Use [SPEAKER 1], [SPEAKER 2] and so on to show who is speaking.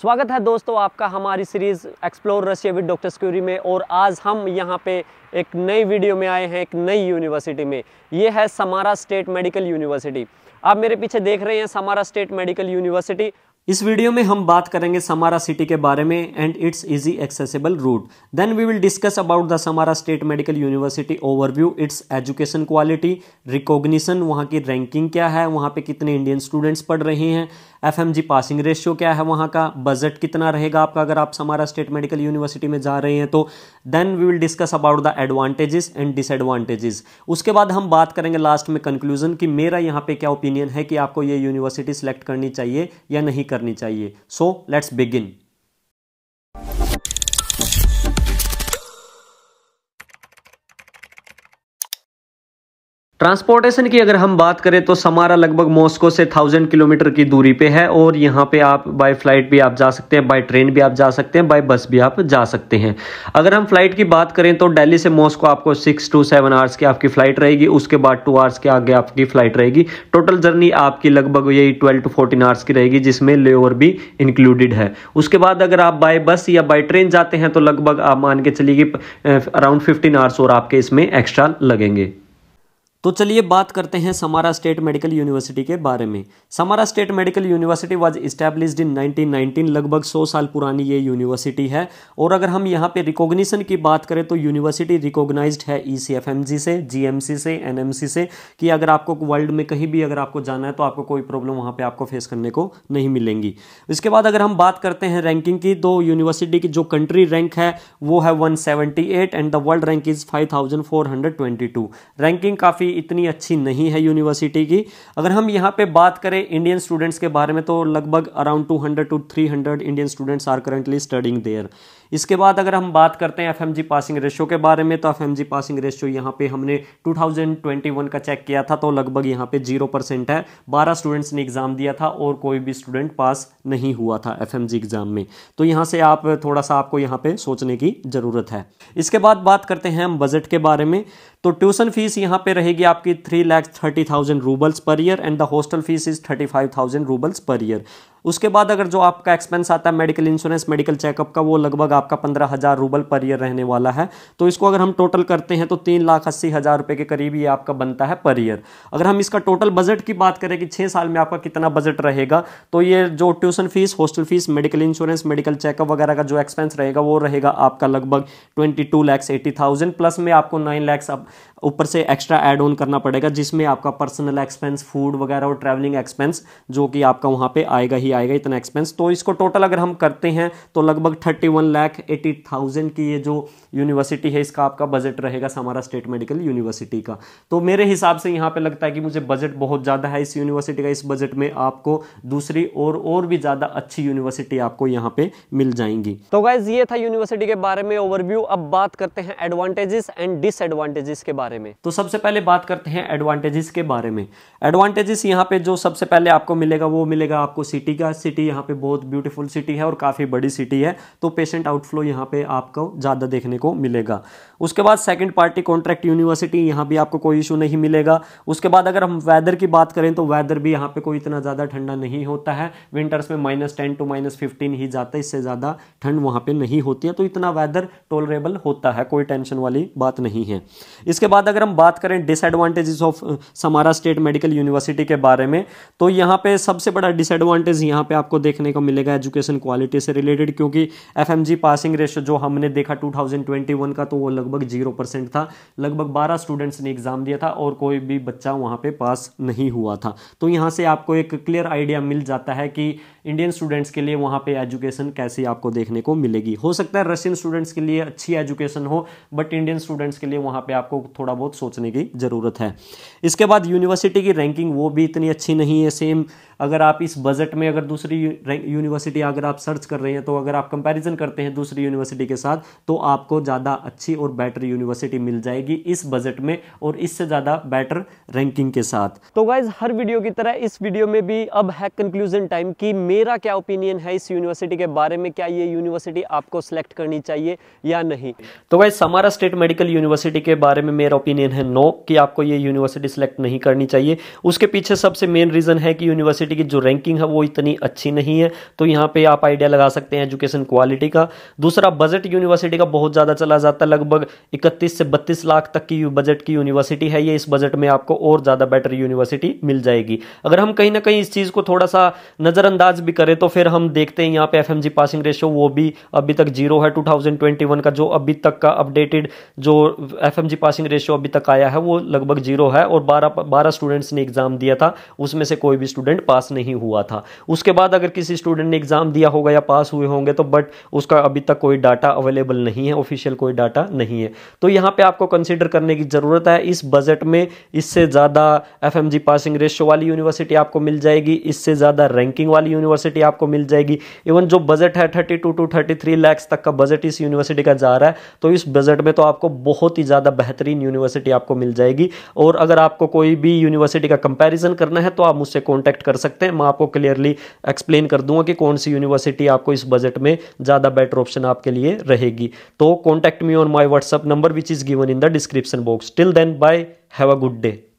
[SPEAKER 1] स्वागत है दोस्तों आपका हमारी series explore Russia with doctor स्क्यूरी में और आज हम यहाँ पे एक नई वीडियो में आए हैं एक नई यूनिवर्सिटी में ये है समारा स्टेट मेडिकल यूनिवर्सिटी आप मेरे पीछे देख रहे हैं समारा स्टेट मेडिकल यूनिवर्सिटी इस वीडियो में हम बात करेंगे समारा सिटी के बारे में and its easy accessible route then we will discuss about the Samara state medical university overview its education quality recognition वहाँ की रैंकिंग क्या है वहाँ पे कितने इंडियन स्टूडेंट्स पढ़ रहे हैं एफएमजी पासिंग रेशियो क्या है वहाँ का बजट कितना रहेगा आपका अगर आप हमारा स्टेट मेडिकल यूनिवर्सिटी में जा रहे हैं तो then we will discuss about the advantages and disadvantages उसके बाद हम बात करेंगे लास्ट में कंक्लूजन कि मेरा यहाँ पे क्या ओपिनियन है कि आपको ये यूनिवर्सिटी सेलेक्ट करनी चाहिए या नहीं करनी चाहिए सो लेट्स बिगिन ट्रांसपोर्टेशन की अगर हम बात करें तो समारा लगभग मॉस्को से थाउजेंड किलोमीटर की दूरी पे है और यहाँ पे आप बाय फ्लाइट भी आप जा सकते हैं बाय ट्रेन भी आप जा सकते हैं बाय बस भी आप जा सकते हैं अगर हम फ्लाइट की बात करें तो दिल्ली से मॉस्को आपको सिक्स टू सेवन आवर्स की आपकी फ्लाइट रहेगी उसके बाद टू आवर्स के आगे आपकी फ्लाइट रहेगी टोटल जर्नी आपकी लगभग यही ट्वेल्व टू फोर्टीन आवर्स की रहेगी जिसमें ले भी इंक्लूडेड है उसके बाद अगर आप बाय बस या बाय ट्रेन जाते हैं तो लगभग आप मान के चलिए कि अराउंड फिफ्टीन आवर्स और आपके इसमें एक्स्ट्रा लगेंगे तो चलिए बात करते हैं समारा स्टेट मेडिकल यूनिवर्सिटी के बारे में Samara state medical university was established in 1919 लगभग 100 साल पुरानी ये यूनिवर्सिटी है और अगर हम यहाँ पे रिकॉग्निशन की बात करें तो यूनिवर्सिटी रिकॉग्नाइज्ड है ई e से जीएमसी से एनएमसी से कि अगर आपको वर्ल्ड में कहीं भी अगर आपको जाना है तो आपको कोई प्रॉब्लम वहाँ पर आपको फेस करने को नहीं मिलेंगी इसके बाद अगर हम बात करते हैं रैंकिंग की तो यूनिवर्सिटी की जो कंट्री रैंक है वो है one and the world rank is five ranking काफ़ी क्वालिटी इतनी अच्छी नहीं है यूनिवर्सिटी की अगर हम यहाँ पे बात करें इंडियन स्टूडेंट्स के बारे में तो लगभग around 200 to 300 Indian students are currently studying there इसके बाद अगर हम बात करते हैं एफ पासिंग रेशो के बारे में तो एफ पासिंग रेशो यहाँ पे हमने 2021 का चेक किया था तो लगभग यहाँ पे जीरो परसेंट है बारह स्टूडेंट्स ने एग्ज़ाम दिया था और कोई भी स्टूडेंट पास नहीं हुआ था एफ एग्ज़ाम में तो यहाँ से आप थोड़ा सा आपको यहाँ पे सोचने की ज़रूरत है इसके बाद बात करते हैं हम बजट के बारे में तो ट्यूशन फीस यहाँ पे रहेगी आपकी three lakh thirty thousand roubles per year and the hostel fees is thirty five thousand roubles per year उसके बाद अगर जो आपका एक्सपेंस आता है मेडिकल इंश्योरेंस मेडिकल चेकअप का वो लगभग आपका पंद्रह हज़ार रूबल पर ईयर रहने वाला है तो इसको अगर हम टोटल करते हैं तो तीन लाख अस्सी हज़ार रुपये के करीब ये आपका बनता है पर ईयर अगर हम इसका टोटल बजट की बात करें कि छः साल में आपका कितना बजट रहेगा तो ये जो tuition fees hostel fees medical insurance medical checkup वगैरह का जो एक्सपेंस रहेगा वो रहेगा आपका लगभग twenty two lakhs eighty thousand plus में आपको नाइन लैक्स ऊपर से एक्स्ट्रा एड ऑन करना पड़ेगा जिसमें आपका पर्सनल एक्सपेंस फूड वगैरह और ट्रैवलिंग एक्सपेंस जो कि आपका वहाँ पर आएगा ही ही आएगा इतना एक्सपेंस तो इसको टोटल अगर हम करते हैं तो लगभग thirty one lakh eighty thousand की ये जो यूनिवर्सिटी है इसका आपका बजट रहेगा हमारा स्टेट मेडिकल यूनिवर्सिटी का तो मेरे हिसाब से यहाँ पे लगता है कि मुझे बजट बहुत ज़्यादा है इस यूनिवर्सिटी का इस बजट में आपको दूसरी और और भी ज़्यादा अच्छी यूनिवर्सिटी आपको यहाँ पे मिल जाएंगी तो गाइज ये था यूनिवर्सिटी के बारे में ओवरव्यू अब बात करते हैं एडवांटेजेस एंड डिसएडवांटेजेस के बारे में तो सबसे पहले बात करते हैं एडवांटेजेस के बारे में एडवांटेजेस यहाँ पे जो सबसे पहले आपको मिलेगा वो मिलेगा आपको सिटी का सिटी यहाँ पे बहुत ब्यूटीफुल सिटी है और काफ़ी बड़ी सिटी है तो पेशेंट आउटफ्लो यहाँ पे आपको ज़्यादा देखने को मिलेगा उसके बाद सेकंड पार्टी कॉन्ट्रैक्ट यूनिवर्सिटी यहाँ भी आपको कोई इशू नहीं मिलेगा उसके बाद अगर हम वैदर की बात करें तो वैदर भी यहाँ पर कोई इतना ज़्यादा ठंडा नहीं होता है विंटर्स में माइनस टू माइनस ही जाता है इससे ज़्यादा ठंड वहाँ पर नहीं होती है तो इतना वैदर टोलरेबल होता है कोई टेंशन वाली बात नहीं है इसके बाद अगर हम बात करें disadvantages of Samara state medical university के बारे में तो यहाँ पे सबसे बड़ा डिसएडवांटेज यहाँ पे आपको देखने को मिलेगा एजुकेशन क्वालिटी से रिलेटेड क्योंकि एफ पासिंग रेशो जो हमने देखा 2021 का तो वो लगभग जीरो परसेंट था लगभग बारह स्टूडेंट्स ने एग्ज़ाम दिया था और कोई भी बच्चा वहाँ पर पास नहीं हुआ था तो यहाँ से आपको एक क्लियर आइडिया मिल जाता है कि इंडियन स्टूडेंट्स के लिए वहाँ पे एजुकेशन कैसी आपको देखने को मिलेगी हो सकता है रशियन स्टूडेंट्स के लिए अच्छी एजुकेशन हो बट इंडियन स्टूडेंट्स के लिए वहाँ पे आपको थोड़ा बहुत सोचने की ज़रूरत है इसके बाद यूनिवर्सिटी की रैंकिंग वो भी इतनी अच्छी नहीं है सेम अगर आप इस बजट में अगर दूसरी यूनिवर्सिटी अगर आप सर्च कर रहे हैं तो अगर आप कंपेरिजन करते हैं दूसरी यूनिवर्सिटी के साथ तो आपको ज़्यादा अच्छी और बेटर यूनिवर्सिटी मिल जाएगी इस बजट में और इससे ज़्यादा बेटर रैंकिंग के साथ तो वाइज हर वीडियो की तरह इस वीडियो में भी अब है कंक्लूजन टाइम की मेरा क्या ओपिनियन है इस यूनिवर्सिटी के बारे में क्या ये यूनिवर्सिटी आपको सिलेक्ट करनी चाहिए या नहीं तो वह समारा स्टेट मेडिकल यूनिवर्सिटी के बारे में मेरा ओपिनियन है नो कि आपको ये यूनिवर्सिटी सेलेक्ट नहीं करनी चाहिए उसके पीछे सबसे मेन रीज़न है कि यूनिवर्सिटी की जो रैंकिंग है वो इतनी अच्छी नहीं है तो यहाँ पर आप आइडिया लगा सकते हैं एजुकेशन क्वालिटी का दूसरा बजट यूनिवर्सिटी का बहुत ज़्यादा चला जाता है लगभग इकतीस से बत्तीस लाख तक की बजट की यूनिवर्सिटी है ये इस बजट में आपको और ज़्यादा बेटर यूनिवर्सिटी मिल जाएगी अगर हम कहीं ना कहीं इस चीज़ को थोड़ा सा नज़रअंदाज रिचार्ज भी करें तो फिर हम देखते हैं यहाँ पे एफ पासिंग रेशियो वो भी अभी तक जीरो है 2021 का जो अभी तक का अपडेटेड जो एफ पासिंग रेशियो अभी तक आया है वो लगभग जीरो है और 12 बारह स्टूडेंट्स ने एग्ज़ाम दिया था उसमें से कोई भी स्टूडेंट पास नहीं हुआ था उसके बाद अगर किसी स्टूडेंट ने एग्ज़ाम दिया होगा या पास हुए होंगे तो बट उसका अभी तक कोई डाटा अवेलेबल नहीं है ऑफिशियल कोई डाटा नहीं है तो यहाँ पर आपको कंसिडर करने की ज़रूरत है इस बजट में इससे ज़्यादा एफ पासिंग रेशियो वाली यूनिवर्सिटी आपको मिल जाएगी इससे ज़्यादा रैंकिंग वाली यूनिवर्सिटी यूनिवर्सिटी आपको मिल जाएगी इवन जो बजट है thirty two to thirty three lakhs तक का बजट इस यूनिवर्सिटी का जा रहा है तो इस बजट में तो आपको बहुत ही ज़्यादा बेहतरीन यूनिवर्सिटी आपको मिल जाएगी और अगर आपको कोई भी यूनिवर्सिटी का कंपेरिजन करना है तो आप मुझसे कॉन्टैक्ट कर सकते हैं मैं आपको क्लियरली एक्सप्लेन कर दूंगा कि कौन सी यूनिवर्सिटी आपको इस बजट में ज़्यादा बेटर ऑप्शन आपके लिए रहेगी तो contact me on my WhatsApp number which is given in the description box till then bye have a good day